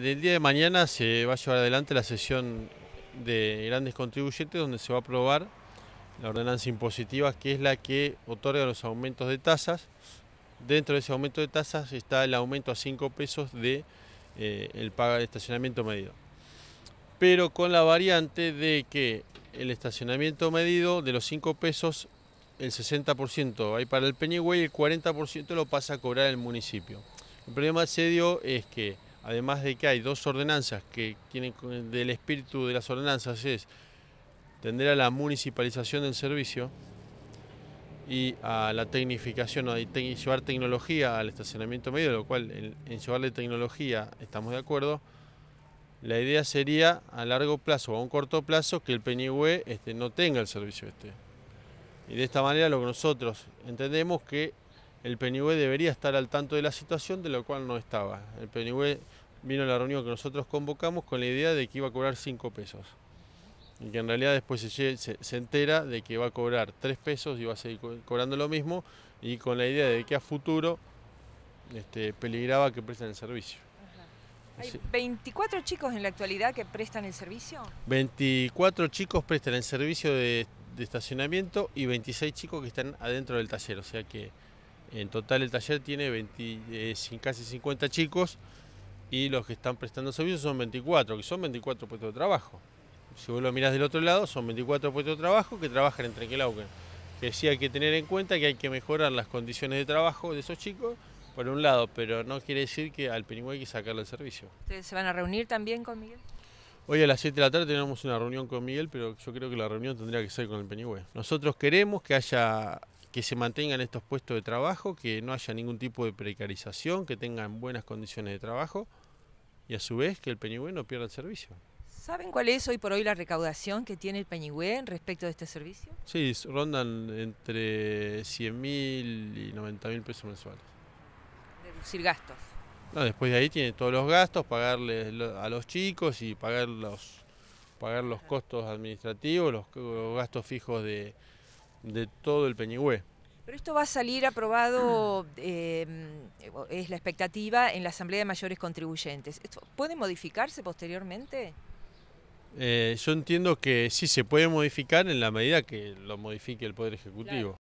Del día de mañana se va a llevar adelante la sesión de grandes contribuyentes donde se va a aprobar la ordenanza impositiva que es la que otorga los aumentos de tasas. Dentro de ese aumento de tasas está el aumento a 5 pesos de eh, el pago de estacionamiento medido. Pero con la variante de que el estacionamiento medido de los 5 pesos el 60% hay para el Peñigüey y el 40% lo pasa a cobrar el municipio. El problema serio es que además de que hay dos ordenanzas que tienen del espíritu de las ordenanzas es tender a la municipalización del servicio y a la tecnificación, llevar tecnología al estacionamiento medio, lo cual en, llevarle tecnología estamos de acuerdo. La idea sería a largo plazo o a un corto plazo que el Peñigüe este, no tenga el servicio este. Y de esta manera lo que nosotros entendemos que el Peñigüe debería estar al tanto de la situación, de lo cual no estaba. El vino a la reunión que nosotros convocamos con la idea de que iba a cobrar 5 pesos. Y que en realidad después se, entera de que va a cobrar 3 pesos y va a seguir cobrando lo mismo y con la idea de que a futuro este, peligraba que presten el servicio. ¿Hay 24 chicos en la actualidad que prestan el servicio? 24 chicos prestan el servicio de, estacionamiento y 26 chicos que están adentro del taller. O sea que en total el taller tiene eh, casi 50 chicos y los que están prestando servicios son 24, que son 24 puestos de trabajo. Si vos lo mirás del otro lado, son 24 puestos de trabajo que trabajan en Trenquelauquen. Que sí hay que tener en cuenta que hay que mejorar las condiciones de trabajo de esos chicos, por un lado, pero no quiere decir que al Penigüe hay que sacarle el servicio. ¿Ustedes se van a reunir también con Miguel? Hoy a las 7 de la tarde tenemos una reunión con Miguel, pero yo creo que la reunión tendría que ser con el Penigüe. Nosotros queremos que haya que se mantengan estos puestos de trabajo, que no haya ningún tipo de precarización, que tengan buenas condiciones de trabajo y a su vez que el Peñigüe no pierda el servicio. ¿Saben cuál es hoy por hoy la recaudación que tiene el Peñigüe respecto de este servicio? Sí, rondan entre 100 mil y 90 mil pesos mensuales. Reducir gastos. No, después de ahí tiene todos los gastos, pagarle a los chicos y pagar los, pagar los costos administrativos, los, gastos fijos de, de todo el Peñigüe. Pero esto va a salir aprobado, em, es la expectativa, en la Asamblea de Mayores Contribuyentes. ¿Esto ¿Puede modificarse posteriormente? Eh, yo entiendo que sí se puede modificar en la medida que lo modifique el Poder Ejecutivo.